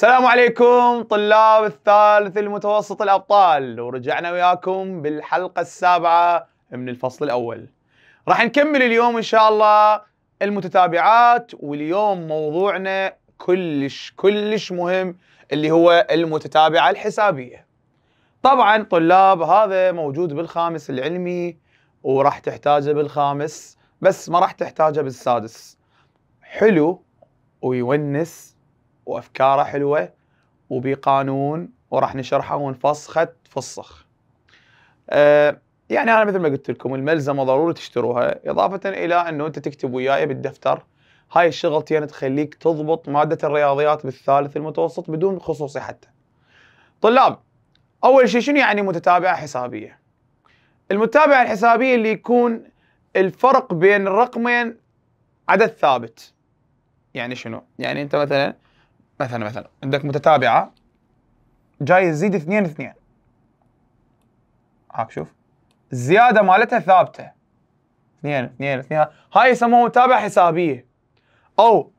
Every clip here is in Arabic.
السلام عليكم طلاب الثالث المتوسط الأبطال ورجعنا وياكم بالحلقة السابعة من الفصل الأول راح نكمل اليوم إن شاء الله المتتابعات واليوم موضوعنا كلش كلش مهم اللي هو المتتابعة الحسابية طبعا طلاب هذا موجود بالخامس العلمي وراح تحتاجه بالخامس بس ما راح تحتاجه بالسادس حلو ويونس وافكاره حلوه وبقانون وراح نشرحه ونفسخه تفسخ. أه يعني انا مثل ما قلت لكم الملزمه ضروري تشتروها اضافه الى انه انت تكتب وياي بالدفتر هاي الشغلتين يعني تخليك تضبط ماده الرياضيات بالثالث المتوسط بدون خصوصي حتى. طلاب اول شيء شنو يعني متتابعه حسابيه؟ المتابعه الحسابيه اللي يكون الفرق بين الرقمين عدد ثابت. يعني شنو؟ يعني انت مثلا مثلا مثلا عندك متتابعه جاي تزيد 2 2 هاك شوف الزياده مالتها ثابته 2 2 2 هاي يسموها متابعه حسابيه او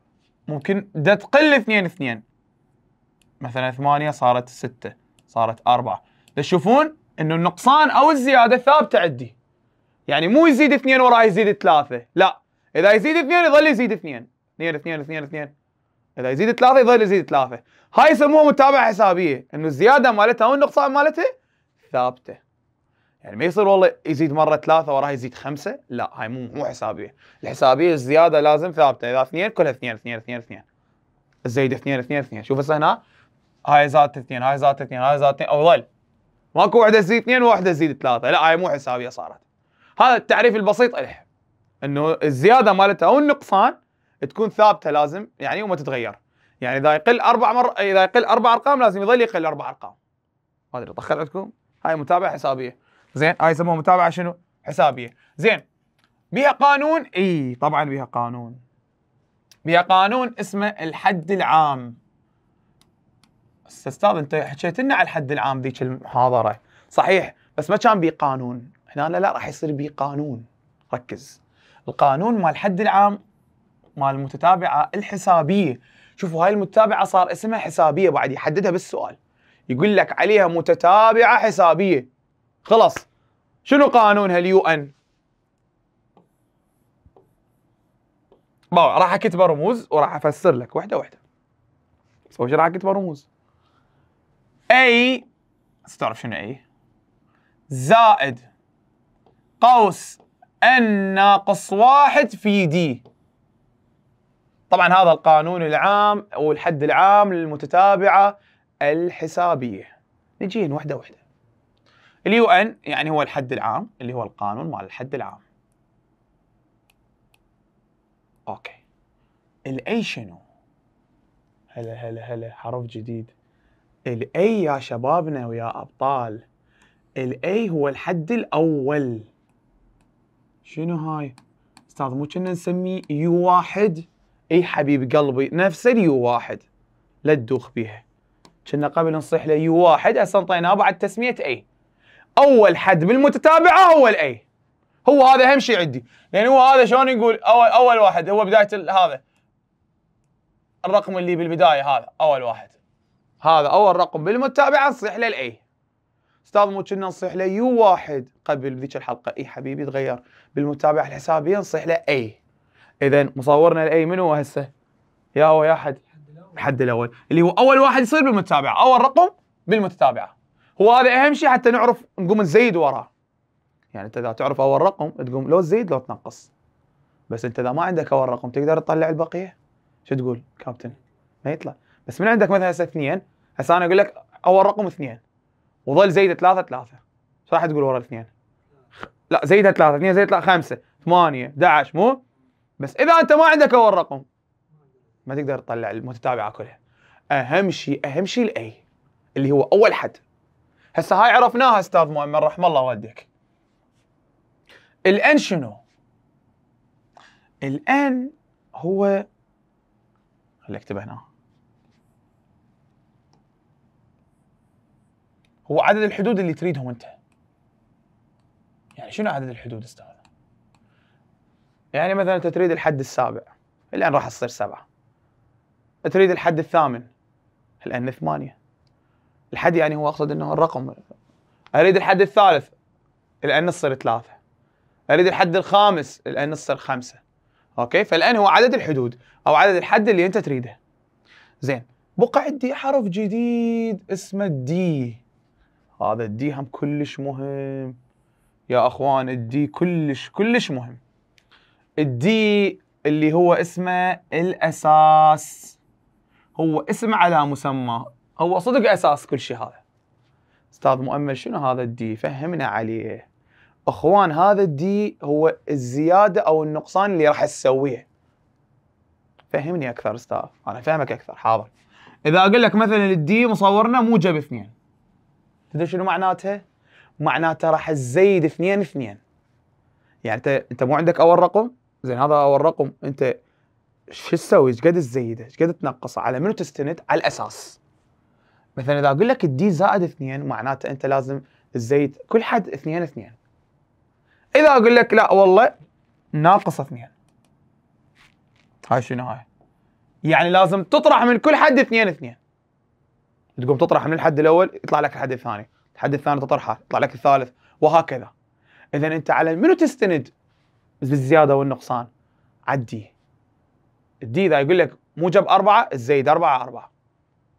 ممكن دا تقل 2 2 مثلا 8 صارت 6 صارت 4 تشوفون انه النقصان او الزياده ثابته عندي يعني مو يزيد اثنين وراه يزيد ثلاثه لا اذا يزيد اثنين يظل يزيد اثنين اثنين اثنين اثنين اثنين اذا يزيد ثلاثه يظل يزيد ثلاثه هاي يسموها متابعه حسابيه انه الزياده مالتها والنقصان مالتها ثابته يعني ما يصير والله يزيد مره ثلاثه وراها يزيد خمسه لا هاي مو مو حسابيه الحسابيه الزياده لازم ثابته اذا اثنين كلها اثنين اثنين اثنين اثنين الزايد اثنين اثنين اثنين شوف هسه هنا هاي زادت اثنين هاي زادت اثنين هاي زادت اثنين او ظل ماكو وحده تزيد اثنين وواحده تزيد ثلاثه لا هاي مو حسابيه صارت هذا التعريف البسيط الح انه الزياده مالتها او النقصان تكون ثابته لازم يعني وما تتغير يعني اذا يقل اربع مر اذا يقل اربع ارقام لازم يظل يقل اربع ارقام ما ادري طخل عندكم هاي متابعه حسابيه زين هاي يسموها متابعه شنو حسابيه زين بها قانون اي طبعا بها قانون بها قانون اسمه الحد العام استاذ انت حكيت لنا على الحد العام ذيك المحاضره صحيح بس ما كان بيه قانون هنا لا, لا راح يصير بيه قانون ركز القانون مال الحد العام مال المتتابعه الحسابيه شوفوا هاي المتابعه صار اسمها حسابيه بعد يحددها بالسؤال يقول لك عليها متتابعه حسابيه خلاص شنو قانون هاليو ان راح اكتب رموز وراح افسر لك واحده واحده بس اول شيء راح اكتب رموز اي تعرف شنو اي زائد قوس ان ناقص واحد في دي طبعا هذا القانون العام او الحد العام للمتتابعه الحسابيه نجي واحده واحده اليو ان يعني هو الحد العام اللي هو القانون مال الحد العام اوكي الاي شنو هلا هلا هلا حرف جديد الاي يا شبابنا ويا ابطال الاي هو الحد الاول شنو هاي استاذ مو كنا نسميه يو واحد اي حبيب قلبي نفس اليو واحد لا تدوخ بيها كنا قبل نصيح له يو واحد هسه انطيناه بعد تسميه اي اول حد بالمتتابعه هو الاي هو هذا اهم شيء عندي لان يعني هو هذا شلون يقول اول اول واحد هو بدايه هذا الرقم اللي بالبدايه هذا اول واحد هذا اول رقم بالمتابعه نصيح له الاي استاذ مو كنا نصيح له يو واحد قبل بذيك الحلقه اي حبيبي تغير بالمتابعه الحسابيه نصيح له اي اذا مصورنا الاي منو هسه؟ يا هو يا حد الحد الاول اللي هو اول واحد يصير بالمتابعه اول رقم بالمتابعه هو هذا اهم شيء حتى نعرف نقوم نزيد وراه يعني انت اذا تعرف اول رقم تقوم لو تزيد لو تنقص بس انت اذا ما عندك اول رقم تقدر تطلع البقيه شو تقول كابتن ما يطلع بس من عندك مثلا هسه اثنين هسه انا اقول لك اول رقم اثنين وظل زيد ثلاثه ثلاثه شو راح تقول ورا الاثنين؟ لا زيدها ثلاثه اثنين زيد ثلاثه خمسه ثمانيه 11 مو؟ بس اذا انت ما عندك اول رقم ما تقدر تطلع المتتابعه كلها اهم شيء اهم شيء الاي اللي هو اول حد هسه هاي عرفناها استاذ مؤمن رحم الله والديك الان شنو الان هو خلي اكتبه هنا هو عدد الحدود اللي تريدهم انت يعني شنو عدد الحدود استاذ يعني مثلا انت تريد الحد السابع الان راح تصير سبعه تريد الحد الثامن الان ثمانيه الحد يعني هو اقصد انه الرقم اريد الحد الثالث الان تصير ثلاثه اريد الحد الخامس الان تصير خمسه اوكي فالان هو عدد الحدود او عدد الحد اللي انت تريده زين بقى عندي حرف جديد اسمه الدي هذا الدي هم كلش مهم يا اخوان الدي كلش كلش مهم الدي اللي هو اسمه الاساس هو اسم على مسمى هو صدق اساس كل شيء هذا استاذ مؤمل شنو هذا الدي فهمنا عليه اخوان هذا الدي هو الزياده او النقصان اللي راح تسويه فهمني اكثر استاذ انا فاهمك اكثر حاضر اذا اقول لك مثلا الدي مصورنا موجب اثنين تدري شنو معناتها؟ معناتها راح تزيد اثنين اثنين يعني انت انت مو عندك اول رقم زين هذا هو الرقم انت شو تسوي؟ ايش قد تزيده؟ ايش قد تنقصه؟ على منو تستند؟ على الاساس. مثلا اذا اقول لك الدي زائد اثنين معناته انت لازم تزيد كل حد اثنين اثنين. اذا اقول لك لا والله ناقص اثنين. هاي شنو هاي؟ يعني لازم تطرح من كل حد اثنين اثنين. تقوم تطرح من الحد الاول يطلع لك الحد الثاني، الحد الثاني تطرحه يطلع لك الثالث وهكذا. اذا انت على منو تستند؟ بس بالزياده والنقصان عدي الدي اذا يقول لك موجب أربعة الزايد أربعة أربعة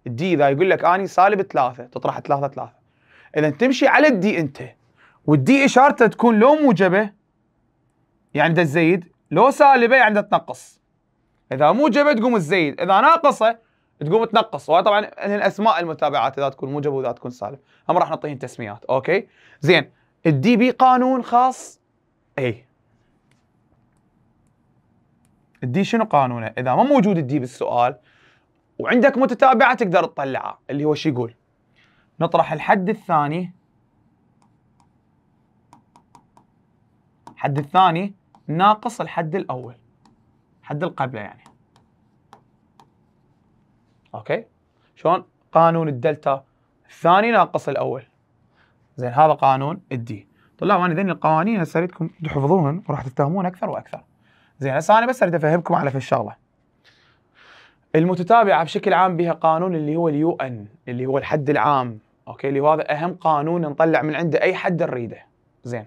الدي إذا يقول لك أني سالب ثلاثة تطرح ثلاثة ثلاثة إذا تمشي على الدي أنت والدي إشارته تكون لو موجبة يعني ده تزيد لو سالبة يعني ده تنقص إذا موجبة تقوم تزيد إذا ناقصة تقوم تنقص وهي طبعا الأسماء المتابعات إذا تكون موجبة وإذا تكون سالب هم راح نعطيهم تسميات أوكي زين الدي بي قانون خاص أي الدي شنو قانونه؟ اذا ما موجود الدي بالسؤال وعندك متتابعه تقدر تطلعه اللي هو شو يقول؟ نطرح الحد الثاني الحد الثاني ناقص الحد الاول حد القبله يعني اوكي شلون قانون الدلتا الثاني ناقص الاول زين هذا قانون الدي طلاب انا ذني القوانين هسه اريدكم تحفظوهم وراح تفهمون اكثر واكثر زين هسه انا بس اريد افهمكم على في الشغله المتتابعه بشكل عام بها قانون اللي هو اليو ان اللي هو الحد العام اوكي اللي هو هذا اهم قانون نطلع من عنده اي حد نريده زين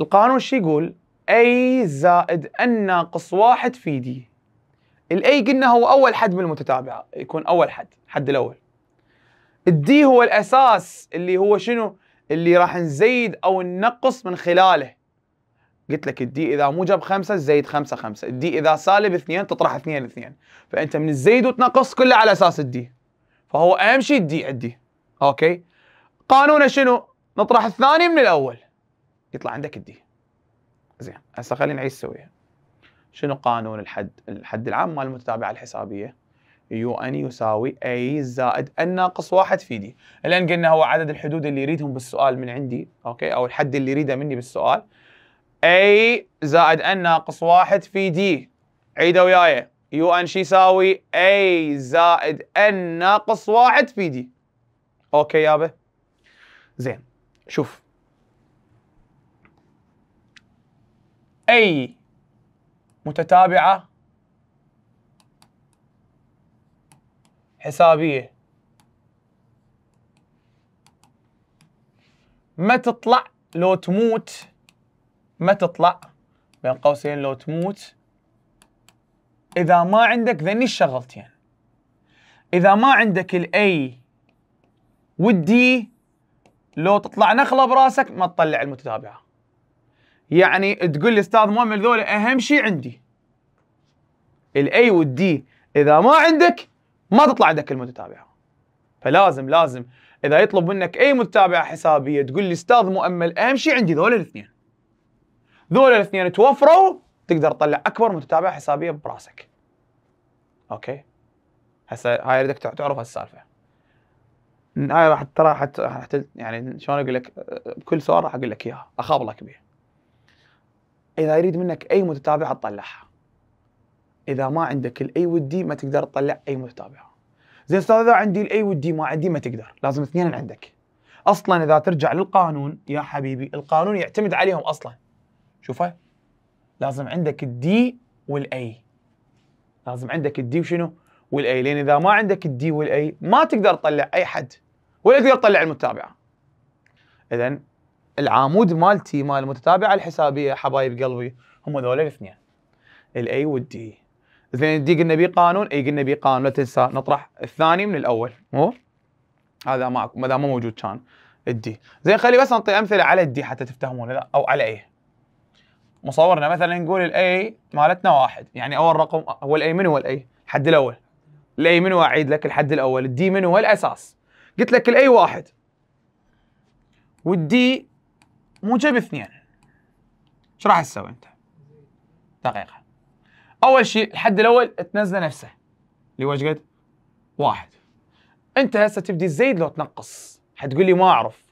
القانون شو يقول اي زائد ان ناقص واحد في دي الاي قلنا هو اول حد من المتتابعه يكون اول حد الحد الاول الدي هو الاساس اللي هو شنو اللي راح نزيد او ننقص من خلاله قلت لك الدي اذا موجب خمسة الزيد خمسة خمسة الدي اذا سالب اثنين تطرح اثنين اثنين فانت من الزيد وتنقص كله على اساس الدي فهو اهم شيء الدي عندي اوكي قانونه شنو نطرح الثاني من الاول يطلع عندك الدي زين هسه خلينا نعيد سويها شنو قانون الحد الحد العام مال المتتابعه الحسابيه يو ان يساوي اي زائد ان ناقص واحد في دي لان قلنا هو عدد الحدود اللي يريدهم بالسؤال من عندي اوكي او الحد اللي يريده مني بالسؤال A زائد N ناقص واحد في D عيدوا وياي يو ان شو يساوي A زائد N ناقص واحد في D اوكي يابا زين شوف A متتابعة حسابية ما تطلع لو تموت ما تطلع بين قوسين لو تموت اذا ما عندك ذني الشغلتين يعني. اذا ما عندك الاي والدي لو تطلع نخله براسك ما تطلع المتتابعه يعني تقول لي استاذ مؤمن ذول اهم شيء عندي الاي والدي اذا ما عندك ما تطلع عندك المتتابعه فلازم لازم اذا يطلب منك اي متابعه حسابيه تقول لي استاذ مؤمل اهم شيء عندي ذول الاثنين ذول الاثنين توفروا تقدر تطلع اكبر متابعه حسابيه براسك اوكي هسه هاي اريدك تعرف هالسالفه هاي راح ترى راح يعني شلون اقول لك بكل سؤال راح اقول لك اياها اخاب لك به اذا يريد منك اي متتابعه تطلعها اذا ما عندك الاي ودي ما تقدر تطلع اي متتابعه زين استاذ اذا عندي الاي ودي ما عندي ما تقدر لازم اثنين عندك اصلا اذا ترجع للقانون يا حبيبي القانون يعتمد عليهم اصلا شوفه لازم عندك الدي والاي لازم عندك الدي وشنو والاي لان اذا ما عندك الدي والاي ما تقدر تطلع اي حد ولا تقدر تطلع المتابعه اذا العامود مالتي مال المتتابعه الحسابيه حبايب قلبي هم ذولا الاثنين الاي والدي زين الدي قلنا بيه قانون اي قلنا بيه قانون لا تنسى نطرح الثاني من الاول مو هذا ما هذا ما موجود كان الدي زين خلي بس نعطي امثله على الدي حتى تفتهمون او على ايه مصورنا مثلا نقول الاي مالتنا واحد يعني اول رقم هو الاي من هو الاي الحد الاول الاي من هو اعيد لك الحد الاول الدي من هو الاساس قلت لك الاي واحد والدي موجب اثنين ايش راح تسوي انت؟ دقيقه اول شيء الحد الاول تنزله نفسه اللي هو قد؟ واحد انت هسه تبدي تزيد لو تنقص حتقول لي ما اعرف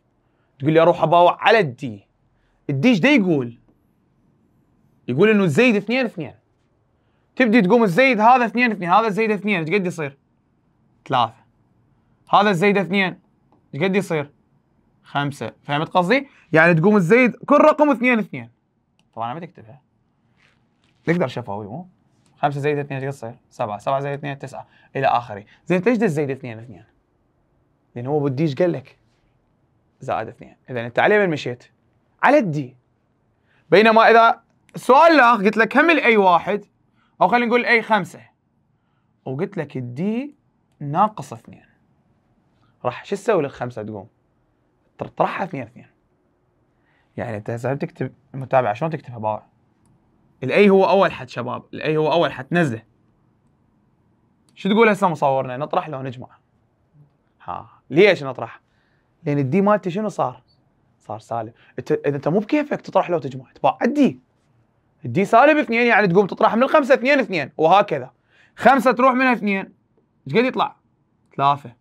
تقول لي اروح اباوع على الدي الدي ايش يقول؟ يقول انه الزيد اثنين اثنين تبدي تقوم الزيد هذا اثنين اثنين هذا الزيد اثنين ايش قد يصير؟ ثلاثة هذا الزيد اثنين ايش قد يصير؟ خمسة فهمت قصدي؟ يعني تقوم الزيد كل رقم اثنين اثنين طبعا ما تكتبها تقدر شفوي مو؟ خمسة زيد اثنين ايش قد يصير؟ سبعة سبعة زيد اثنين تسعة إلى آخره زين ليش الزيد اثنين اثنين؟ لأن هو بدي ايش قال لك؟ زائد اثنين إذا أنت عليه من مشيت؟ على الدي بينما إذا السؤال الاخر قلت لك كم الاي واحد او خلينا نقول اي خمسه وقلت لك الدي ناقص اثنين راح شو تسوي للخمسه تقوم؟ تطرحها اثنين اثنين يعني انت هسه تكتب المتابعه شلون تكتبها باوع؟ الاي هو اول حد شباب الاي هو اول حد نزه. شو تقول هسه مصورنا نطرح لو نجمع ها ليش نطرح؟ لان الدي مالتي شنو صار؟ صار سالب انت اذا انت مو بكيفك تطرح لو تجمع تباع الدي دي سالب 2 يعني تقوم تطرح من الخمسه 2 2 وهكذا خمسه تروح منها 2 ايش قد يطلع؟ ثلاثه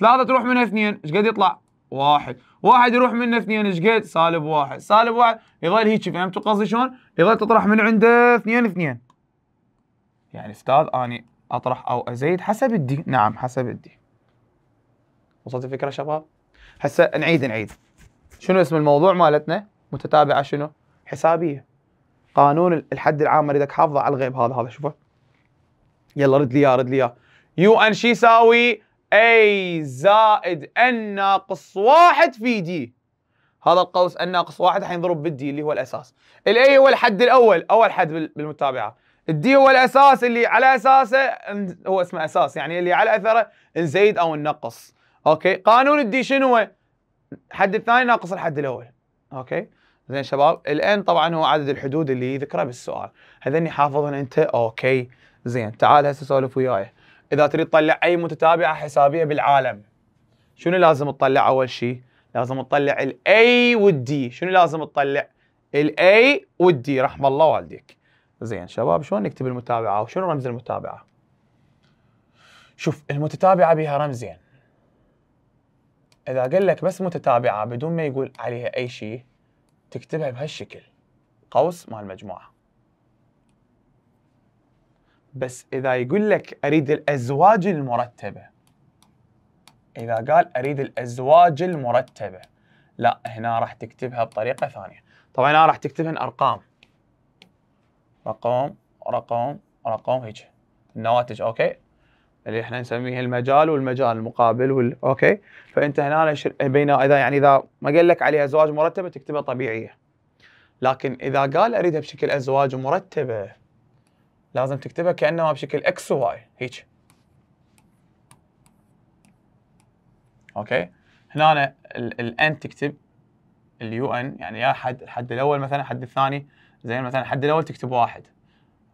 ثلاثه تروح منها 2 ايش قد يطلع؟ واحد واحد يروح منه اثنين ايش قد؟ سالب واحد سالب واحد يظل هيك فهمتوا قصدي شلون؟ يظل تطرح من عنده اثنين اثنين يعني استاذ اني اطرح او ازيد حسب الدي نعم حسب الدي وصلت الفكره شباب؟ هسه نعيد نعيد شنو اسم الموضوع مالتنا؟ متتابعه شنو؟ حسابيه قانون الحد العام اريدك حافظه على الغيب هذا هذا شوفه يلا رد لي اياه رد لي اياه يو ان شي يساوي اي زائد ان ناقص واحد في دي هذا القوس ان ناقص واحد حينضرب بالدي اللي هو الاساس الاي هو الحد الاول اول حد بالمتابعه الدي هو الاساس اللي على اساسه هو اسمه اساس يعني اللي على اثره نزيد او ننقص اوكي قانون الدي شنو هو؟ الحد الثاني ناقص الحد الاول اوكي زين شباب الان طبعا هو عدد الحدود اللي ذكرها بالسؤال هذني حافظهم انت اوكي زين تعال هسه سولف وياي اذا تريد تطلع اي متتابعه حسابيه بالعالم شنو لازم تطلع اول شيء لازم تطلع الاي والدي شنو لازم تطلع الاي والدي رحم الله والديك زين شباب شلون نكتب المتابعه وشنو رمز المتابعه شوف المتتابعه بها رمزين اذا قال لك بس متتابعه بدون ما يقول عليها اي شيء تكتبها بهالشكل قوس مال مجموعه بس اذا يقول لك اريد الازواج المرتبه اذا قال اريد الازواج المرتبه لا هنا راح تكتبها بطريقه ثانيه طبعا هنا راح تكتبها ارقام رقم رقم رقم هيك النواتج اوكي اللي احنا نسميه المجال والمجال المقابل وال... اوكي فانت هنا شر... بين اذا يعني اذا ما قال لك عليها ازواج مرتبه تكتبها طبيعيه لكن اذا قال اريدها بشكل ازواج مرتبه لازم تكتبها كانما بشكل اكس وواي هيك اوكي هنا الان تكتب اليو ان يعني يا حد الحد الاول مثلا الحد الثاني زين مثلا الحد الاول تكتب واحد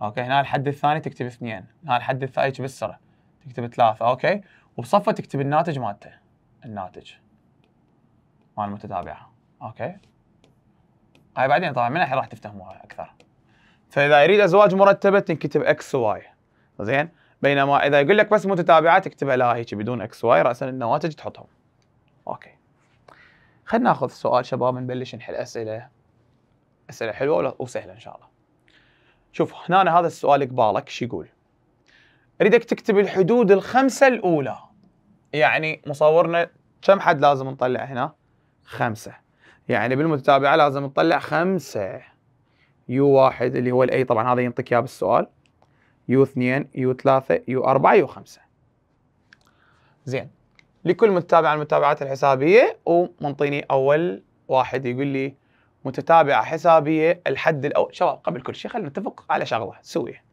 اوكي هنا الحد الثاني تكتب اثنين هنا الحد الثالث بالسره تكتب ثلاثة اوكي وبصفه تكتب الناتج مالته الناتج مال المتتابعه اوكي هاي بعدين طبعا من الحين راح تفتهموها اكثر فاذا يريد ازواج مرتبه تنكتب اكس وواي زين بينما اذا يقول لك بس متتابعه تكتبها لا هيك بدون اكس واي راسا النواتج تحطهم اوكي خلينا ناخذ سؤال شباب نبلش نحل اسئله اسئله حلوه وسهله ان شاء الله شوف هنا هذا السؤال قبالك شو يقول اريدك تكتب الحدود الخمسه الاولى يعني مصورنا كم حد لازم نطلع هنا خمسه يعني بالمتتابعه لازم نطلع خمسه يو واحد اللي هو الاي طبعا هذا ينطيك اياه بالسؤال يو اثنين يو ثلاثه يو اربعه يو خمسه زين لكل متابعه المتابعات الحسابيه ومنطيني اول واحد يقول لي متتابعه حسابيه الحد الاول شباب قبل كل شيء خلينا نتفق على شغله سويه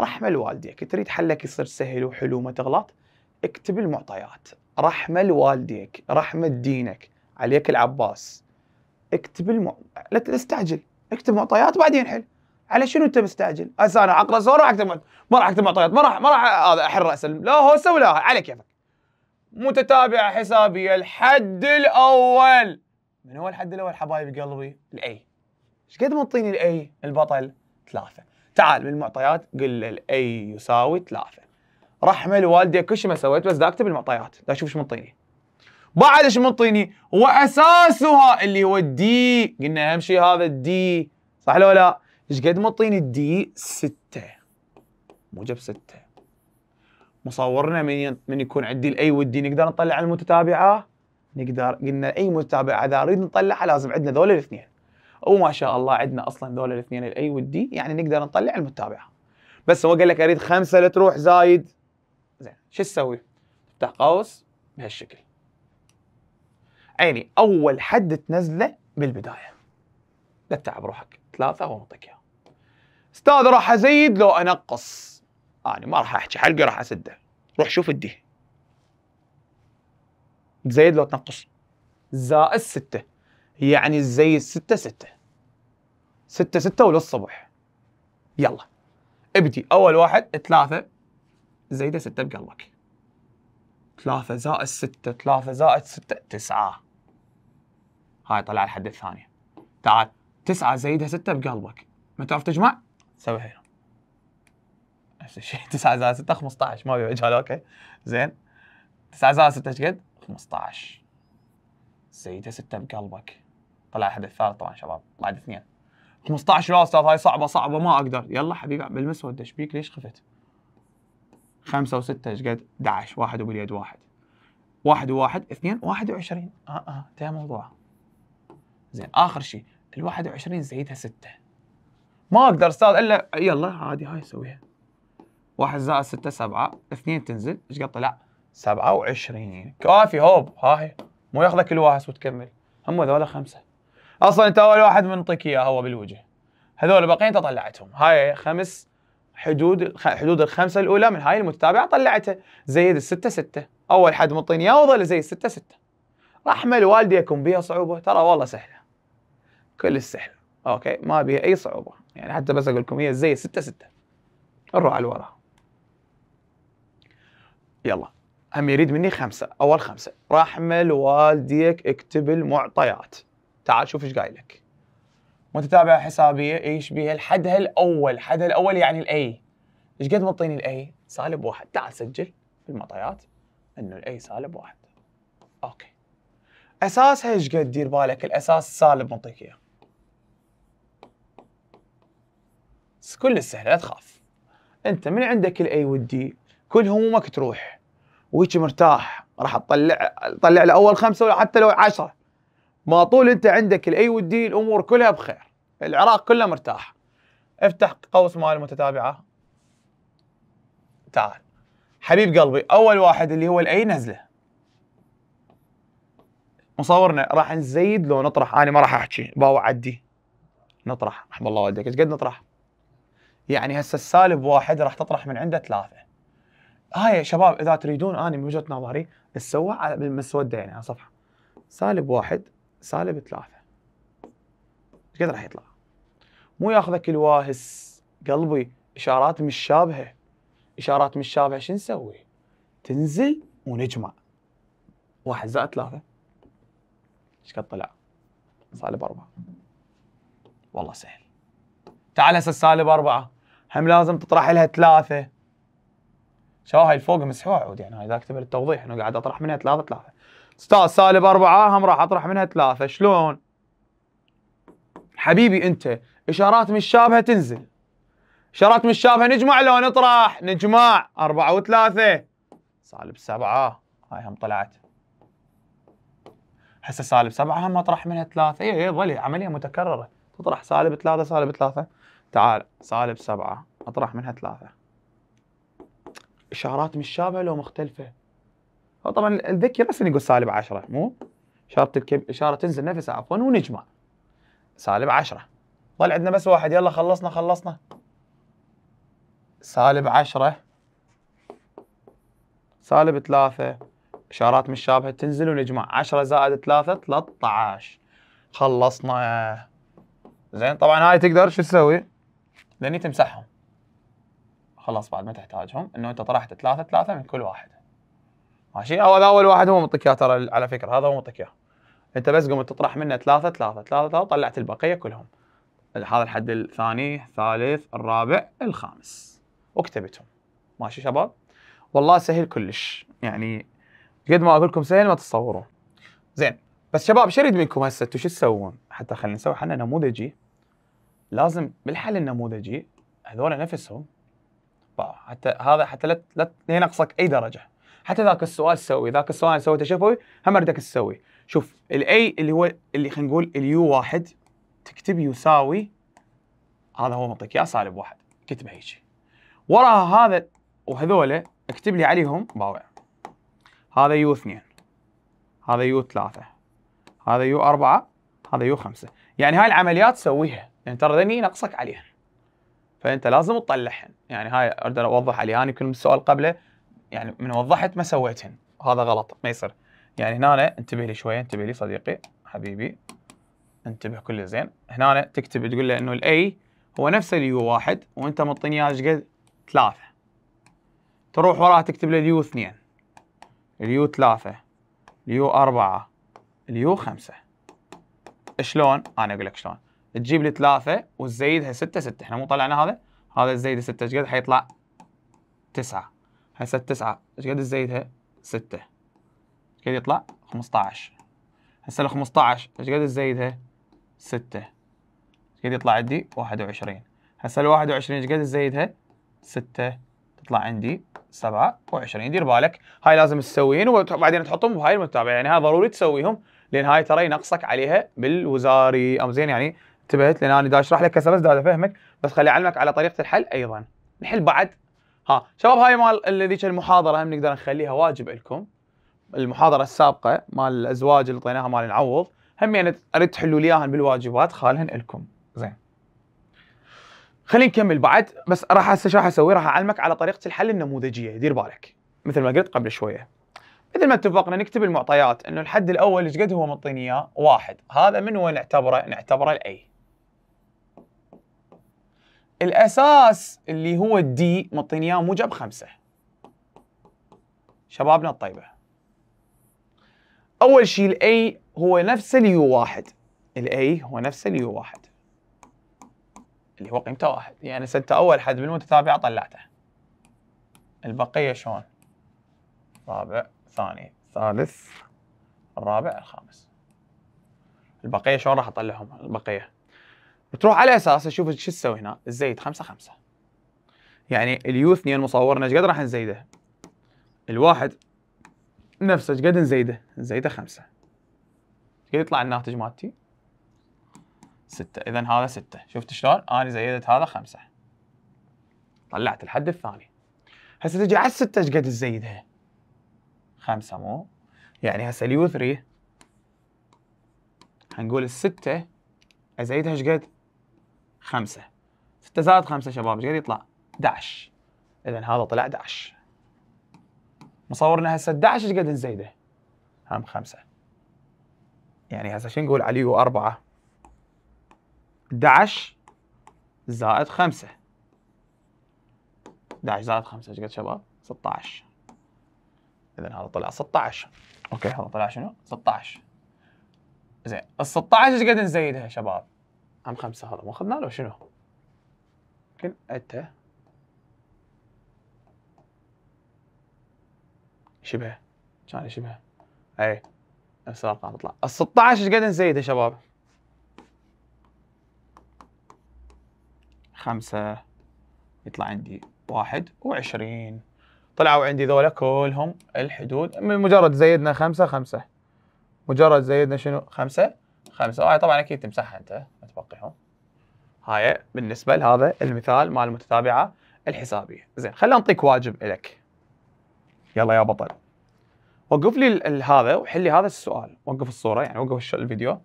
رحمه لوالديك تريد حلك يصير سهل وحلو وما تغلط اكتب المعطيات رحمه لوالديك رحمه دينك عليك العباس اكتب الم... لا تستعجل اكتب معطيات بعدين حل على شنو انت مستعجل؟ هسه انا اقرا ما راح اكتب ما راح اكتب معطيات ما راح ما راح احر راس لا هوسه ولا على كيفك متتابعه حسابي الحد الاول من هو الحد الاول حبايب قلبي؟ الاي ايش قد منطيني الاي البطل؟ ثلاثه تعال بالمعطيات قل الاي يساوي 3 رحمه لوالدي كل شيء ما سويت بس دا اكتب المعطيات دا اشوف ايش منطيني بعد ايش منطيني واساسها اللي هو الدي قلنا اهم شيء هذا الدي صح لو لا ايش قد منطيني الدي 6 موجب 6 مصورنا من من يكون عندي الاي والدي نقدر نطلع المتتابعه نقدر قلنا اي متتابعه اذا اريد نطلعها لازم عندنا ذول الاثنين وما شاء الله عندنا اصلا ذول الاثنين الاي والدي يعني نقدر نطلع المتابعه بس هو قال لك اريد خمسه لا تروح زايد زين شو تسوي؟ تفتح قوس بهالشكل عيني اول حد تنزله بالبدايه لا تتعب روحك ثلاثه هو اياها استاذ راح ازيد لو انقص انا يعني ما راح احكي حلقي راح اسده روح شوف الدي تزيد لو تنقص زائد ستة يعني زي الستة ستة ستة ستة وللصبح يلا ابدي أول واحد ثلاثة زايدة ستة بقلبك ثلاثة زائد ستة ثلاثة زائد ستة تسعة هاي طلع الحد الثاني تعال تسعة زايدة ستة بقلبك ما تعرف تجمع سوي هنا نفس الشيء تسعة زائد ستة 15 ما في مجال اوكي زين تسعة زائد ستة ايش قد؟ 15 زيدها 6 بقلبك طلع احد الثالث طبعا شباب بعد اثنين 15 يا استاذ هاي صعبه صعبه ما اقدر يلا حبيبي بالمسود ايش بيك ليش خفت؟ خمسه وسته ايش قد؟ 11 واحد وباليد واحد واحد وواحد اثنين 21 اه اه انتهى الموضوع زين اخر شيء ال 21 زيدها سته ما اقدر استاذ الا يلا عادي هاي سويها واحد زائد سته سبعه اثنين تنزل ايش قد طلع؟ 27 كافي هوب هاي مو ياخذك الواحد وتكمل هم ذولا خمسه اصلا انت اول واحد منطيك اياه هو بالوجه هذول الباقيين انت طلعتهم هاي خمس حدود حدود الخمسه الاولى من هاي المتتابعه طلعتها زيد السته سته اول حد منطيني اياه وظل زي السته سته رحمه يكون بها صعوبه ترى والله سهله كل السهل اوكي ما بها اي صعوبه يعني حتى بس اقول لكم هي زي سته سته نروح على الورا يلا هم يريد مني خمسه اول خمسه راح والديك اكتب المعطيات تعال شوف ايش قايل لك متتابعه حسابيه ايش بيها الحد هالاول حد هالاول يعني الاي ايش قد مطيني الاي سالب واحد تعال سجل في المعطيات انه الاي سالب واحد اوكي اساسها ايش قد دير بالك الاساس سالب منطيك اياه كل السهل لا تخاف انت من عندك الاي والدي كل همومك تروح وهيك مرتاح راح تطلع طلع لاول خمسه ولا حتى لو عشرة ما طول انت عندك الاي والدي الامور كلها بخير العراق كله مرتاح افتح قوس مال المتتابعه تعال حبيب قلبي اول واحد اللي هو الاي نزله مصورنا راح نزيد لو نطرح انا ما راح احكي باو عدي نطرح رحم الله والديك ايش قد نطرح يعني هسه السالب واحد راح تطرح من عنده ثلاثه هاي يا شباب اذا تريدون انا من وجهه نظري تسوى على بالمسوده يعني على صفحه سالب واحد سالب ثلاثة ايش قد راح يطلع؟ مو ياخذك الواهس قلبي اشارات مشابهه اشارات مشابهه شو نسوي؟ تنزل ونجمع واحد زائد ثلاثة ايش قد طلع؟ سالب أربعة والله سهل تعال هسه سالب أربعة هم لازم تطرح لها ثلاثة شو هاي الفوق مسحوها عود يعني هاي ذاك اكتب التوضيح انه قاعد اطرح منها ثلاثة ثلاثة استاذ سالب أربعة هم راح أطرح منها ثلاثة شلون؟ حبيبي أنت إشارات مشابهة تنزل إشارات مشابهة نجمع لو نطرح نجمع أربعة وثلاثة سالب سبعة هاي هم طلعت هسه سالب سبعة هم أطرح منها ثلاثة إيه, إيه، ظلي عملية متكررة تطرح سالب ثلاثة سالب ثلاثة تعال سالب سبعة أطرح منها ثلاثة إشارات مشابهة لو مختلفة طبعا الذكي بس نقول سالب 10 مو اشاره الكب... اشاره تنزل نفسها عفوا ونجمع سالب 10 ظل عندنا بس واحد يلا خلصنا خلصنا سالب 10 سالب 3 اشارات مشابهه تنزل ونجمع 10 زائد 3 13 خلصنا زين طبعا هاي تقدر شو تسوي؟ لاني تمسحهم خلاص بعد ما تحتاجهم انه انت طرحت 3 3 من كل واحده ماشي هذا اول واحد هو معطيك اياه ترى على فكره هذا هو معطيك اياه انت بس قمت تطرح منه ثلاثه ثلاثه ثلاثه ثلاثه طلعت البقيه كلهم هذا الحد الثاني الثالث الرابع الخامس وكتبتهم ماشي شباب والله سهل كلش يعني قد ما اقول لكم سهل ما تتصورون زين بس شباب شو اريد منكم هسه انتم شو تسوون حتى خلينا نسوي حنا نموذجي لازم بالحل النموذجي هذول نفسهم حتى هذا حتى لا لا ينقصك اي درجه حتى ذاك السؤال سوي ذاك السؤال سويته شفوي هم اردك تسوي شوف الاي اللي هو اللي خلينا نقول اليو واحد تكتب يساوي هذا هو منطق يا سالب واحد كتبه هيك وراها هذا وهذولا اكتب لي عليهم باوع هذا يو اثنين هذا يو ثلاثة هذا يو أربعة هذا يو خمسة يعني هاي العمليات سويها لأن يعني ترى ذني نقصك عليها فأنت لازم تطلعهن يعني هاي اقدر أوضح عليها أنا يمكن بالسؤال قبله يعني من وضحت ما سويتهن هذا غلط ما يصير يعني هنا انتبه لي شويه انتبه لي صديقي حبيبي انتبه كل زين هنا تكتب تقول له انه الاي هو نفسه اليو واحد وانت مطيني اياه ايش قد؟ ثلاثه تروح وراه تكتب له اليو اثنين اليو ثلاثه اليو اربعه اليو خمسه شلون؟ انا اقول لك شلون تجيب لي ثلاثه وتزيدها سته سته احنا مو طلعنا هذا هذا تزيد سته ايش قد؟ حيطلع تسعه هسه التسعة ايش قد تزيدها؟ ستة ايش قد يطلع؟ خمسطعش هسه 15 ايش قد تزيدها؟ ستة ايش قد يطلع عندي؟ واحد وعشرين هسه ال وعشرين ايش قد تزيدها؟ ستة تطلع عندي 27 دير بالك هاي لازم تسويهن وبعدين تحطهم بهاي المتابعه يعني هاي ضروري تسويهم لان هاي ترى ينقصك عليها بالوزاري ام زين يعني انتبهت لان انا دا اشرح لك هسه بس دا افهمك بس خلي اعلمك على طريقه الحل ايضا نحل بعد ها شباب هاي مال اللي ذيك المحاضره هم نقدر نخليها واجب لكم المحاضره السابقه مال الازواج اللي طيناها مال نعوض هم يعني اريد تحلوا لي اياهن بالواجبات خالهن لكم زين خلينا نكمل بعد بس راح هسه شو راح اسوي راح اعلمك على طريقه الحل النموذجيه دير بالك مثل ما قلت قبل شويه مثل ما اتفقنا نكتب المعطيات انه الحد الاول ايش قد هو معطيني اياه؟ واحد، هذا من وين نعتبره؟ نعتبره الاي. الاساس اللي هو الدي معطيني اياه موجب خمسه شبابنا الطيبه اول شيء الاي هو نفسه اليو واحد الاي هو نفسه اليو واحد اللي هو قيمته واحد يعني سدت اول حد بالمتتابعه طلعته البقيه شلون؟ رابع ثاني ثالث الرابع الخامس البقيه شلون راح اطلعهم البقيه بتروح على اساس اشوف شو تسوي هنا تزيد 5 5 يعني اليو 2 مصورنا ايش قد راح نزيده الواحد نفسه ايش قد نزيده نزيده 5 قد يطلع الناتج مالتي 6 اذا هذا 6 شفت شلون انا زيدت هذا 5 طلعت الحد الثاني هسه تجي على 6 ايش قد تزيدها 5 مو يعني هسه اليو 3 هنقول الستة ازيدها ايش قد؟ خمسة ستة زائد خمسة شباب ايش قد يطلع؟ 11 إذا هذا طلع 11 مصورنا هسه 11 ايش قد نزيده؟ هم خمسة يعني هسه شو نقول علي 4 11 زائد 5 11 زائد 5 ايش قد شباب؟ 16 إذا هذا طلع 16 أوكي هذا طلع شنو؟ 16 زين ال 16 ايش قد نزيدها شباب؟ عام خمسة هذا ما اخذنا له شنو؟ كن أتى شبه كان شبه أي نفس الأرقام تطلع ال 16 ايش قد نزيد يا شباب؟ خمسة يطلع عندي واحد وعشرين طلعوا عندي ذولا كلهم الحدود من مجرد زيدنا خمسة خمسة مجرد زيدنا شنو خمسة خمسة آه، هاي طبعا اكيد تمسحها انت تبقيهم هاي بالنسبه لهذا المثال مال المتتابعه الحسابيه زين خلينا نعطيك واجب لك يلا يا بطل وقف لي هذا وحل لي هذا السؤال وقف الصوره يعني وقف الفيديو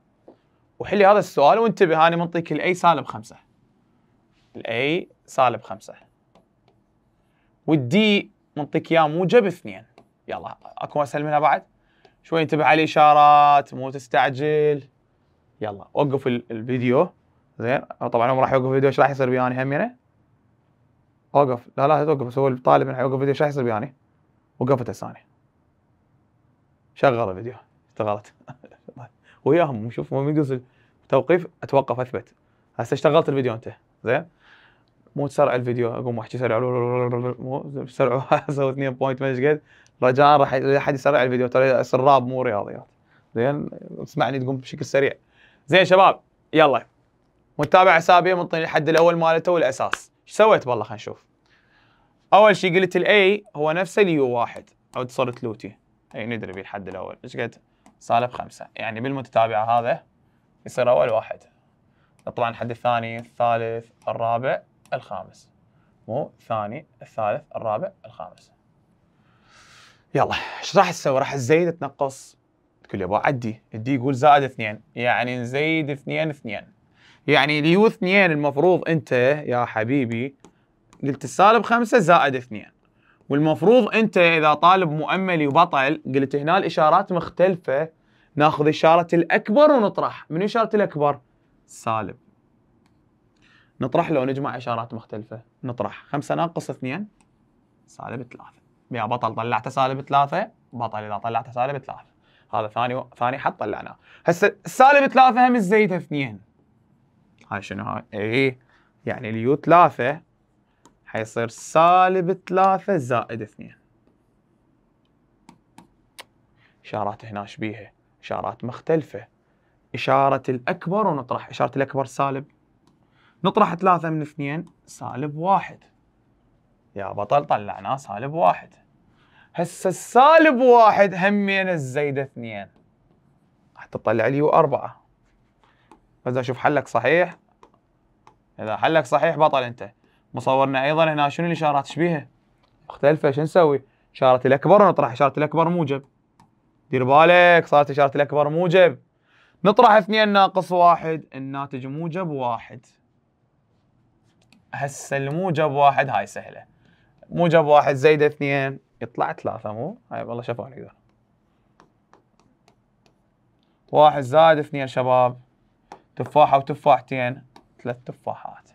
وحل لي هذا السؤال وانتبه انا منطيك الاي سالب خمسة الاي سالب خمسة والدي منطيك اياه موجب اثنين يلا اكو اسهل منها بعد شوي انتبه على الاشارات مو تستعجل يلا وقف الفيديو زين طبعا هم راح يعني؟ يوقف الفيديو ايش راح يصير بياني همينه وقف لا لا توقف سوى الطالب راح يوقف الفيديو ايش راح يصير بياني وقفت الثانية شغل الفيديو اشتغلت وياهم شوف ما يجوز التوقيف اتوقف اثبت هسه اشتغلت الفيديو انت زين مو تسرع الفيديو اقوم احكي سرع مو سرعوا سووا 2 بوينت ما ايش قد رجاء راح احد يسرع الفيديو ترى السراب مو رياضيات زين اسمعني تقوم بشكل سريع زين شباب يلا متابع حسابي منطيني الحد الاول مالته والاساس ايش سويت والله خلينا نشوف اول شيء قلت الاي هو نفسه اليو واحد او صرت لوتي اي ندري بالحد الاول ايش قد سالب خمسه يعني بالمتتابعه هذا يصير اول واحد طبعا الحد الثاني الثالث الرابع الخامس مو الثاني الثالث الرابع الخامس يلا ايش راح تسوي راح تزيد تنقص تقول يابا عدي الدي يقول زائد اثنين يعني نزيد اثنين اثنين يعني اليو اثنين المفروض انت يا حبيبي قلت السالب خمسة زائد اثنين والمفروض انت اذا طالب مؤملي وبطل قلت هنا الاشارات مختلفة ناخذ اشارة الاكبر ونطرح من اشارة الاكبر سالب نطرح لو نجمع اشارات مختلفة نطرح خمسة ناقص اثنين سالب ثلاثة يا بطل طلعت سالب ثلاثة بطل اذا طلعت سالب ثلاثة هذا ثاني و... ثاني حط طلعناه هسه سالب ثلاثة هم الزيت اثنين هاي شنو هاي اي يعني اليو ثلاثة حيصير سالب ثلاثة زائد اثنين اشارات هنا شبيهة اشارات مختلفة إشارة الأكبر ونطرح إشارة الأكبر سالب نطرح ثلاثة من اثنين سالب واحد يا بطل طلعناه سالب واحد هسه السالب واحد همين الزايد اثنين حتى تطلع لي أربعة بس أشوف حلك صحيح إذا حلك صحيح بطل أنت مصورنا أيضا هنا شنو الإشارات تشبيهه مختلفة شو نسوي إشارة الأكبر نطرح إشارة الأكبر موجب دير بالك صارت إشارة الأكبر موجب نطرح اثنين ناقص واحد الناتج موجب واحد هسه الموجب واحد هاي سهلة موجب واحد زائد اثنين يطلع ثلاثة مو؟ هاي والله شافوني ذول واحد زائد اثنين شباب تفاحة وتفاحتين ثلاث تفاحات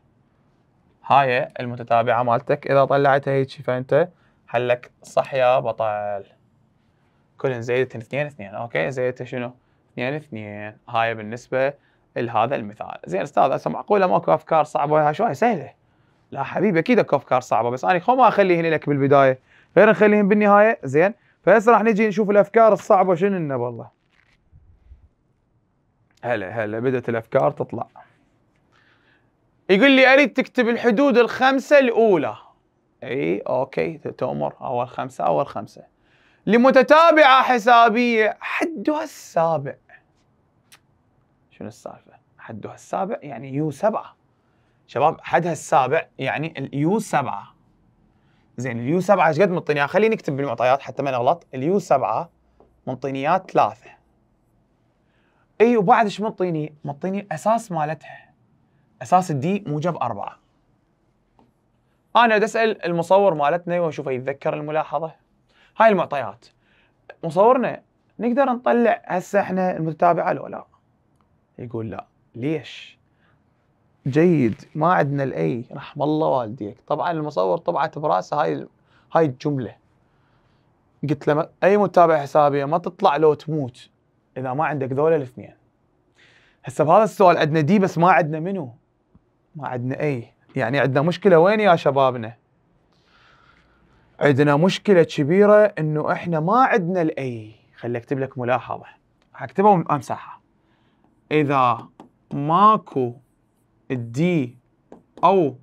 هاي المتتابعة مالتك إذا طلعتها هيك فأنت حلك صح يا بطل كل زيدتن اثنين اثنين أوكي زيادة شنو؟ اثنين اثنين هاي بالنسبة لهذا المثال زين أستاذ هسه معقولة ماكو أفكار صعبة شو هاي سهلة لا حبيبي أكيد أكو أفكار صعبة بس أنا خو ما أخليهن هنا لك بالبداية غير نخليهم بالنهايه زين فهسه راح نجي نشوف الافكار الصعبه شنو لنا والله هلا هلا بدت الافكار تطلع يقول لي اريد تكتب الحدود الخمسه الاولى اي اوكي تؤمر اول خمسه اول خمسه لمتتابعه حسابيه حدها السابع شنو السالفه؟ حدها السابع يعني يو سبعه شباب حدها السابع يعني اليو سبعه زين اليو 7 ايش قد اياها؟ خليني اكتب بالمعطيات حتى ما نغلط، اليو 7 اياها ثلاثة. اي وبعد ايش منطيني؟ منطيني اساس مالتها. اساس الدي موجب أربعة. انا بدي اسال المصور مالتنا واشوفه يتذكر الملاحظة. هاي المعطيات. مصورنا نقدر نطلع هسه احنا المتتابعة لو لا؟ يقول لا، ليش؟ جيد ما عندنا الاي رحم الله والديك طبعا المصور طبعت براسه هاي هاي الجمله قلت له اي متابع حسابي ما تطلع لو تموت اذا ما عندك ذولا الاثنين هسه بهذا السؤال عندنا دي بس ما عندنا منو ما عندنا اي يعني عندنا مشكله وين يا شبابنا عندنا مشكله كبيره انه احنا ما عندنا الاي خلي اكتب لك ملاحظه اكتبها وامسحها اذا ماكو الدي او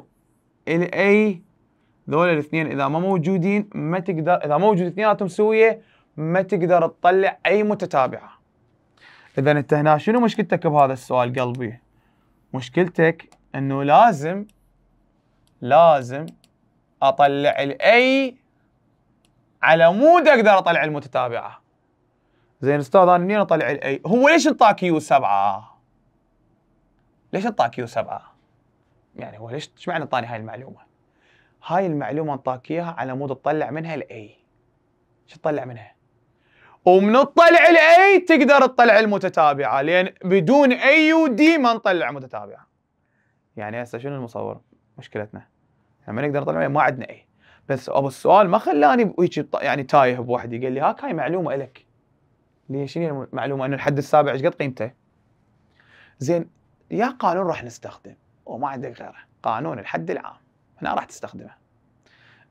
الاي دول الاثنين اذا ما موجودين ما تقدر اذا موجود اثنيناتهم سويه ما تقدر تطلع اي متتابعه اذا انت هنا شنو مشكلتك بهذا السؤال قلبي مشكلتك انه لازم لازم اطلع الاي على مود اقدر اطلع المتتابعه زين استاذ انا منين اطلع الاي هو ليش انطاك يو سبعه ليش انطاه كيو 7 يعني هو ليش ايش معنى انطاني هاي المعلومه هاي المعلومه انطاك اياها على مود تطلع منها الاي شو تطلع منها ومن تطلع الاي تقدر تطلع المتتابعه لان بدون اي ودي ما نطلع متتابعه يعني هسه شنو المصور مشكلتنا يعني ما نقدر نطلع ما عندنا اي بس ابو السؤال ما خلاني يعني تايه بوحدي قال لي هاك هاي معلومه لك ليش شنو المعلومه انه الحد السابع ايش قد قيمته زين يا قانون راح نستخدم وما عندك غيره قانون الحد العام هنا راح تستخدمه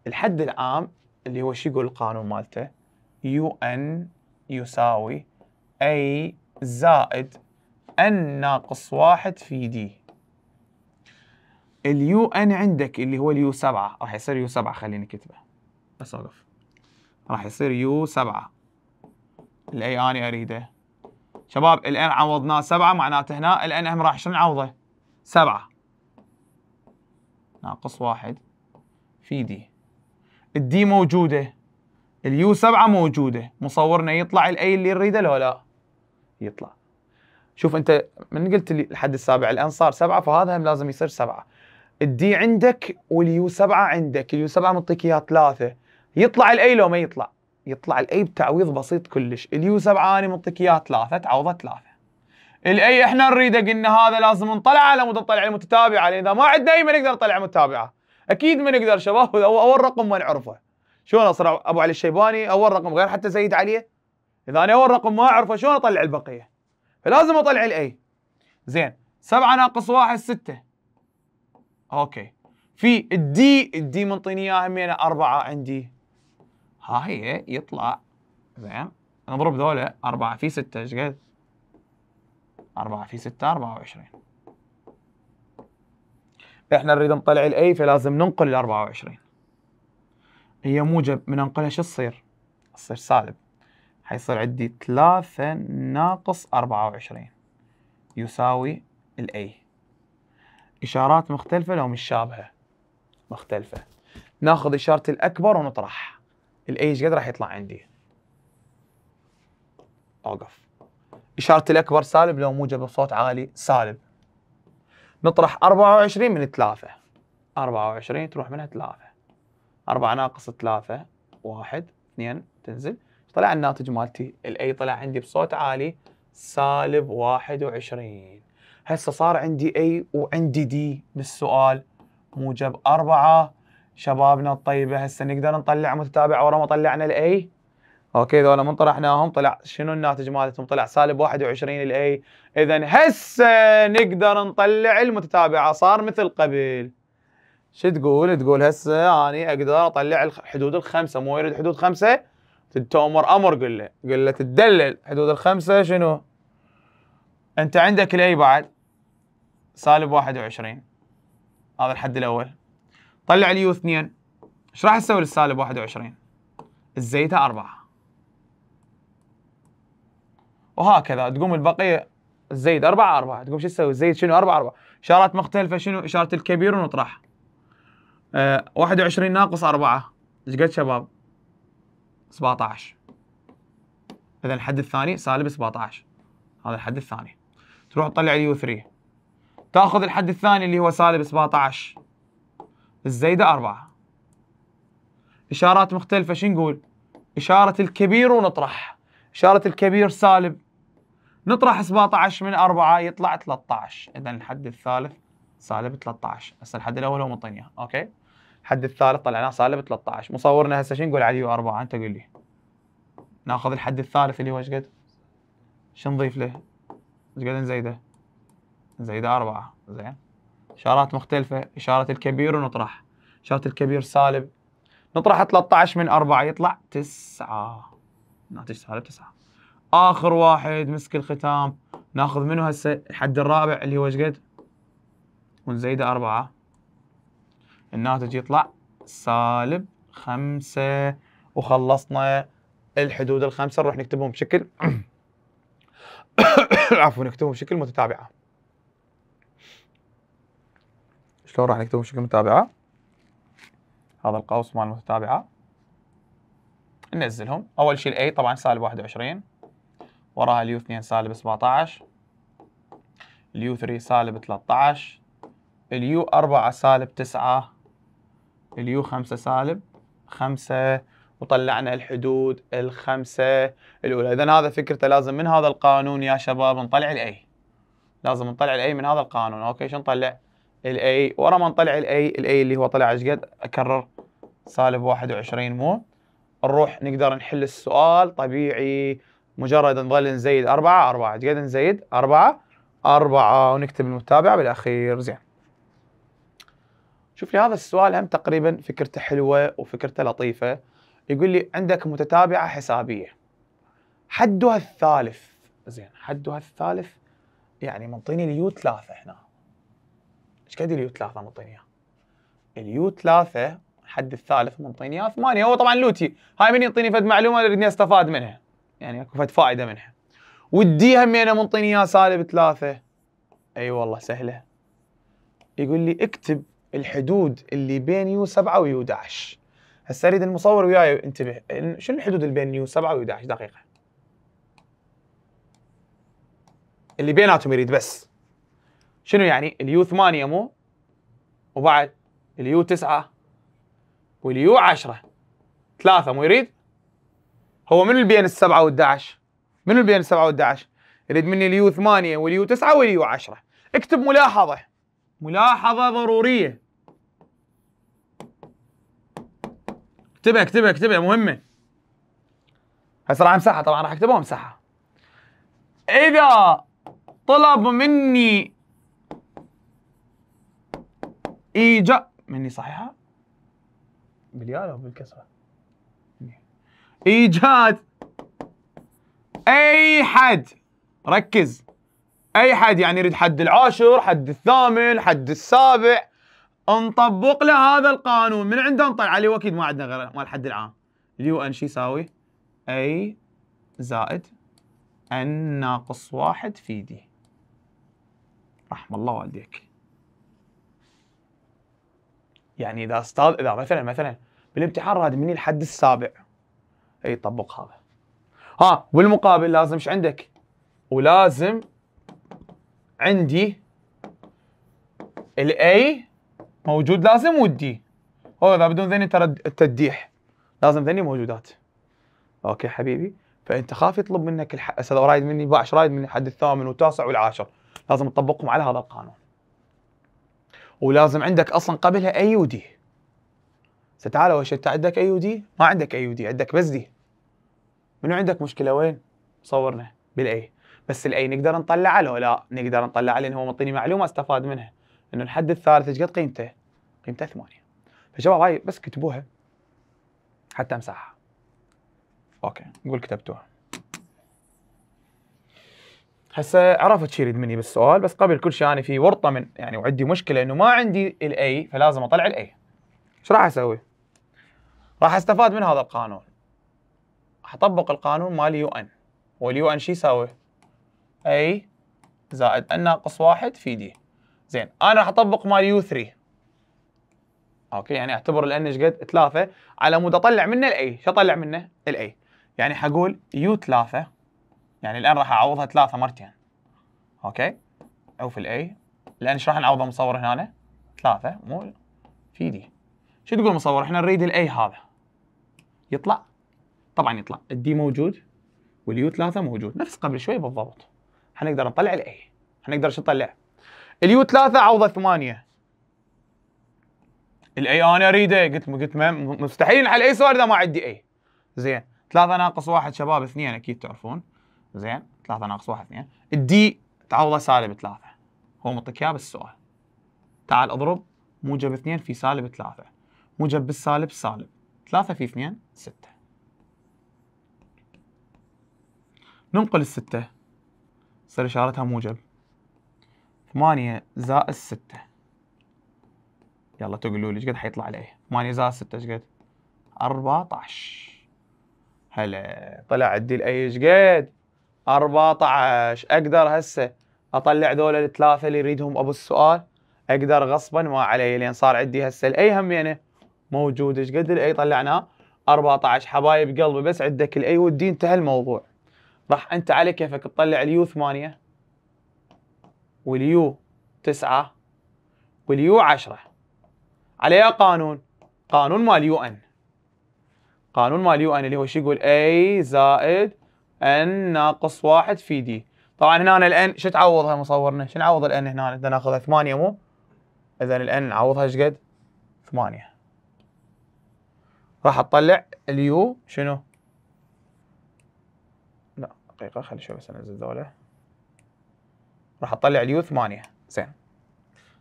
الحد العام اللي هو شو يقول القانون مالته يو ان يساوي اي زائد ان ناقص واحد في دي اليو ان عندك اللي هو اليو سبعة راح يصير يو سبعة خليني كتبه بس اوقف راح يصير يو سبعة الاي اني اريده شباب الان عوضناه سبعه معناته هنا الان هم راح شنو نعوضه؟ سبعه ناقص واحد في دي الدي موجوده اليو سبعه موجوده مصورنا يطلع الاي اللي نريده لو لا؟ يطلع شوف انت من قلت لي الحد السابع الان صار سبعه فهذا هم لازم يصير سبعه الدي عندك واليو سبعه عندك اليو سبعه معطيك اياه ثلاثه يطلع الاي لو ما يطلع؟ يطلع الاي بتعويض بسيط كلش اليو سبعة انا منطيك اياها ثلاثة تعوضها ثلاثة الاي احنا نريده قلنا هذا لازم نطلع على مود نطلع على لان اذا ما عندنا اي ما نقدر نطلع متابعه اكيد ما نقدر شباب اول رقم ما نعرفه شلون اصير ابو علي الشيباني اول رقم غير حتى زيد عليه اذا انا اول رقم ما اعرفه شلون اطلع البقيه فلازم اطلع الاي زين 7 ناقص 1 6 اوكي في الدي الدي منطيني اياها همينه 4 عندي هاي يطلع زين نضرب ذولا 4 في 6 ايش قد؟ 4 في 6 24 احنا نريد نطلع الاي فلازم ننقل ال 24 هي موجب من انقلها شو تصير؟ تصير سالب حيصير عندي 3 ناقص 24 يساوي الاي اشارات مختلفه لو مش شابهه مختلفه ناخذ اشاره الاكبر ونطرحها الايج قد راح يطلع عندي اوقف إشارة الأكبر سالب لو موجب بصوت عالي سالب نطرح 24 من 3 24 تروح منها 3 4 ناقص 3 1 2 تنزل طلع الناتج مالتي الاي طلع عندي بصوت عالي سالب 21 هسه صار عندي اي وعندي دي بالسؤال موجب 4 شبابنا الطيبه هسه نقدر نطلع متتابع ورا ما طلعنا الاي اوكي ذولا من طرحناهم طلع شنو الناتج مالتهم طلع سالب 21 الاي اذا هسه نقدر نطلع المتتابعه صار مثل قبل شو تقول تقول هسه اني اقدر اطلع حدود الخمسه مو يريد حدود خمسه تتومر امر قل له قل له تدلل حدود الخمسه شنو انت عندك الاي بعد سالب 21 هذا الحد الاول طلع اليو 2 ايش راح تسوي للسالب 21 الزيتة 4 وهكذا تقوم البقية الزيد 4 4 تقوم شو تسوي الزيد شنو 4 4 إشارات مختلفة شنو إشارة الكبير ونطرح أه 21 ناقص 4 ايش قد شباب 17 إذا الحد الثاني سالب 17 هذا الحد الثاني تروح تطلع اليو 3 تاخذ الحد الثاني اللي هو سالب 17 الزايدة أربعة إشارات مختلفة شو نقول؟ إشارة الكبير ونطرح إشارة الكبير سالب نطرح 17 من 4 يطلع 13 إذا الحد الثالث سالب 13 هسه الحد الأول هو مطينيا إياه أوكي الحد الثالث طلعناه سالب 13 مصورنا هسه شو نقول علي وأربعة أنت قول لي ناخذ الحد الثالث اللي هو ايش قد؟ شو نضيف له؟ ايش قد نزيده؟ نزيده أربعة زين إشارات مختلفة إشارة الكبير ونطرح إشارة الكبير سالب نطرح 13 من 4 يطلع 9 ناتج سالب 9 آخر واحد مسك الختام ناخذ منه هسه الحد الرابع اللي هو ايش قد؟ ونزيده 4 الناتج يطلع سالب 5 وخلصنا الحدود الخمسة نروح نكتبهم بشكل عفوا نكتبهم بشكل متتابعة شلون راح نكتبه بشكل متابعة هذا القوس مال المتابعة ننزلهم أول شيء الأي طبعا سالب 21 وراها اليو 2 سالب 17 اليو 3 سالب 13 اليو 4 سالب 9 اليو 5 سالب 5 وطلعنا الحدود الخمسة الأولى إذا هذا فكرته لازم من هذا القانون يا شباب نطلع الأي لازم نطلع الأي من هذا القانون أوكي شو نطلع الاي ورا ما نطلع الاي الاي اللي هو طلع ايش قد اكرر سالب 21 مو نروح نقدر نحل السؤال طبيعي مجرد نظل نزيد أربعة أربعة ايش قد نزيد أربعة أربعة ونكتب المتابعة بالأخير زين شوف لي هذا السؤال هم تقريبا فكرته حلوة وفكرته لطيفة يقول لي عندك متتابعة حسابية حدها الثالث زين حدها الثالث يعني منطيني اليو ثلاثة هنا ايش قد اليو 3 منطيني اياه؟ اليو 3 الحد الثالث منطيني اياه 8 هو طبعا لوتي هاي من يعطيني فد معلومه اريدني استفاد منها يعني اكو فد فائده منها والدي همينه منطيني اياه سالب ثلاثه اي أيوة والله سهله يقول لي اكتب الحدود اللي بين يو 7 ويو 11 هسه اريد المصور وياي انتبه شنو الحدود اللي بين يو 7 ويو 11 دقيقه اللي بيناتهم يريد بس شنو يعني اليو 8 مو وبعد اليو 9 واليو 10 ثلاثة مو يريد هو منو اللي بين السبعة وال11 منو بين السبعة وال11 يريد مني اليو 8 واليو 9 واليو 10 اكتب ملاحظة ملاحظة ضرورية اكتبها اكتبها اكتبها مهمة هسه راح امسحها طبعا راح اكتبها وامسحها اذا طلب مني إيجا مني صحيحة؟ بالياء أو بالكسرة؟ إيجاد أي حد ركز أي حد يعني يريد حد العاشر حد الثامن حد السابع نطبق له هذا القانون من عنده نطلع عليه وأكيد ما عندنا غير مال الحد العام اليو أن شو يساوي؟ أي زائد أن ناقص واحد في دي رحم الله والديك يعني اذا استاذ اذا مثلا مثلا بالامتحان راد مني الحد السابع اي طبق هذا ها بالمقابل لازم ايش عندك؟ ولازم عندي الاي موجود لازم والدي هو اذا بدون ذني ترى التديح لازم ذني موجودات اوكي حبيبي فانت خاف يطلب منك الح... هسه رايد مني باعش رايد مني الحد الثامن والتاسع والعاشر لازم تطبقهم على هذا القانون ولازم عندك اصلا قبلها اي يو دي ستعال اول شيء انت عندك اي يو دي ما عندك اي يو دي عندك بس دي منو عندك مشكله وين صورنا بالاي بس الاي نقدر نطلعه لو لا نقدر نطلعه لان هو معطيني معلومه استفاد منها انه الحد الثالث ايش قد قيمته؟ قيمته 8 فشباب هاي بس كتبوها حتى امسحها اوكي نقول كتبتوها هسه عرفت شو يريد مني بالسؤال بس قبل كل شيء انا في ورطه من يعني وعندي مشكله انه ما عندي الاي فلازم اطلع الاي ايش راح اسوي؟ راح استفاد من هذا القانون اطبق القانون مال يو ان واليو ان شو يساوي؟ اي زائد ان ناقص واحد في دي زين انا راح اطبق مال يو 3 اوكي يعني اعتبر الان ايش قد؟ ثلاثه على مود اطلع منه الاي شو اطلع منه؟ الاي يعني حقول يو ثلاثه يعني الان راح اعوضها ثلاثه مرتين اوكي او في الاي لان ايش راح نعوضها مصور هنا ثلاثه مو في دي شو تقول مصور احنا نريد الاي هذا يطلع طبعا يطلع الدي موجود واليو ثلاثه موجود نفس قبل شوي بالضبط حنقدر نطلع الاي حنقدر شو نطلع اليو ثلاثه عوضه ثمانيه الاي انا اريده قلت قلت مستحيل نحل اي سؤال اذا ما عندي اي زين ثلاثه ناقص واحد شباب اثنين اكيد تعرفون زين 3 ناقص 1 2 الدي تعوضه سالب 3 هو معطيك اياه بالسؤال تعال اضرب موجب 2 في سالب 3 موجب بالسالب سالب 3 في 2 6 ننقل الستة تصير إشارتها موجب ثمانية زائد ستة يلا تقولوا لي ايش قد حيطلع عليه ثمانية زائد ستة ايش قد؟ 14 هلا طلع عندي الاي ايش قد؟ 14 اقدر هسه اطلع ذول الثلاثه اللي يريدهم ابو السؤال اقدر غصبا ما علي لان صار عندي هسه الاي همينه يعني موجود ايش قد الاي طلعناه 14 حبايب قلبي بس عندك الاي والدي انتهى الموضوع راح انت على كيفك تطلع اليو 8 واليو 9 واليو 10 على قانون قانون مال يو ان قانون مال يو ان اللي هو شو يقول اي زائد ان ناقص واحد في دي طبعا هنا الان شو تعوضها مصورنا؟ شو نعوض الان هنا؟ بدنا ناخذها 8 مو؟ اذا الان نعوضها ايش قد؟ 8 راح اطلع اليو شنو؟ لا دقيقة خلي شوي بس انزل ذولا راح اطلع اليو 8 زين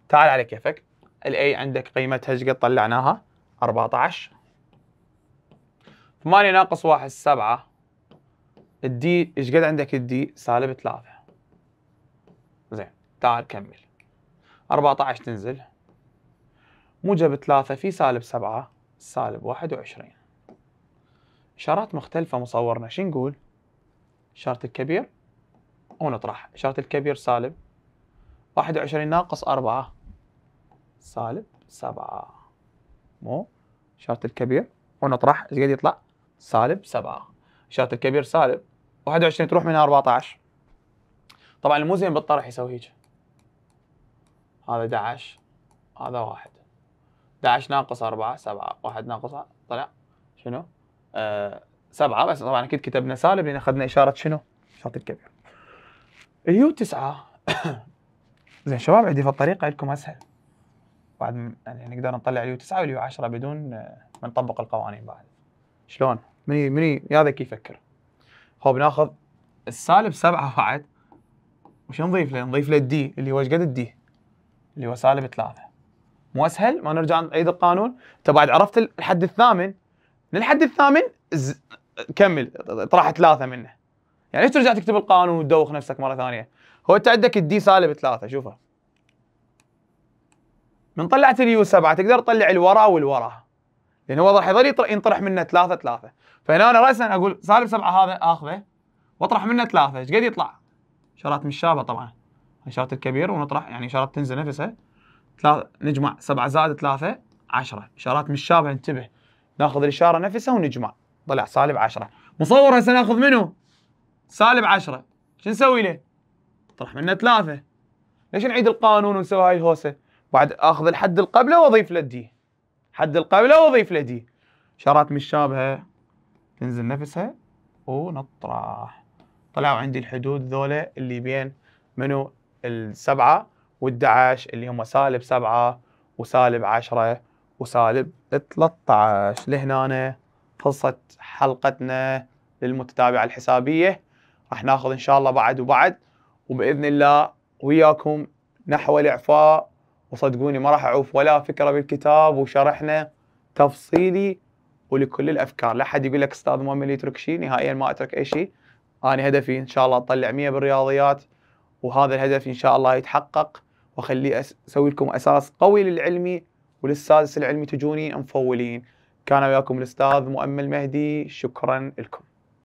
تعال على كيفك الاي عندك قيمتها ايش قد طلعناها؟ 14 8 ناقص 1 7 الدي ايش قد عندك الدي سالب 3 زين تعال كمل 14 تنزل موجب 3 في سالب 7 سالب 21 إشارات مختلفة مصورنا شو نقول؟ إشارة الكبير ونطرح إشارة الكبير سالب 21 ناقص 4 سالب 7 مو إشارة الكبير ونطرح ايش قد يطلع؟ سالب 7 إشارة الكبير سالب 21 تروح منها 14 طبعا زين بالطرح يسوي هيك هذا 11 هذا واحد 11 ناقص 4 7 واحد ناقص طلع شنو؟ آه بس طبعا اكيد كتبنا سالب لان اخذنا اشارة شنو؟ اشارة الكبير. اليو 9 زين شباب عندي في الطريقة لكم اسهل. بعد يعني نقدر نطلع اليو 9 واليو 10 بدون آه، ما نطبق القوانين بعد. شلون؟ مني مني يا ذكي يفكر. هو بناخذ السالب سبعة بعد وش نضيف له؟ نضيف له الدي اللي هو ايش قد الدي؟ اللي هو سالب ثلاثة مو اسهل ما نرجع نعيد القانون انت طيب، بعد عرفت الحد الثامن للحد الثامن ز... كمل اطرح ثلاثة منه يعني ليش ترجع تكتب القانون وتدوخ نفسك مرة ثانية؟ هو انت عندك الدي سالب ثلاثة شوفه من طلعت اليو سبعة تقدر تطلع الورا والورا لان يعني هو راح يظل ينطرح منه ثلاثه ثلاثه فهنا انا راسا اقول سالب سبعه هذا اخذه واطرح منه ثلاثه ايش قد يطلع؟ اشارات مش شابة طبعا اشارات الكبير ونطرح يعني اشارات تنزل نفسها ثلاثة نجمع سبعة زائد ثلاثة عشرة اشارات مش شابة انتبه ناخذ الاشاره نفسها ونجمع طلع سالب عشرة مصور هسه ناخذ منه سالب عشرة شو نسوي له؟ نطرح منه ثلاثة ليش نعيد القانون ونسوي هاي الهوسة؟ بعد اخذ الحد اللي قبله واضيف له الدي حد او اضيف لدي شرات مشابهة تنزل نفسها ونطرح طلعوا عندي الحدود ذولا اللي بين منو السبعة والدعش اللي هم سالب سبعة وسالب عشرة وسالب 13 لهنا خلصت حلقتنا للمتتابعة الحسابية راح ناخذ إن شاء الله بعد وبعد وبإذن الله وياكم نحو الإعفاء وصدقوني ما راح اعوف ولا فكره بالكتاب وشرحنا تفصيلي ولكل الافكار لا حد يقول لك استاذ مؤمن يترك شيء نهائيا ما اترك اي شيء انا هدفي ان شاء الله اطلع 100 بالرياضيات وهذا الهدف ان شاء الله يتحقق واخليه اسوي لكم اساس قوي للعلمي وللسادس العلمي تجوني مفولين كان وياكم الاستاذ مؤمل مهدي شكرا لكم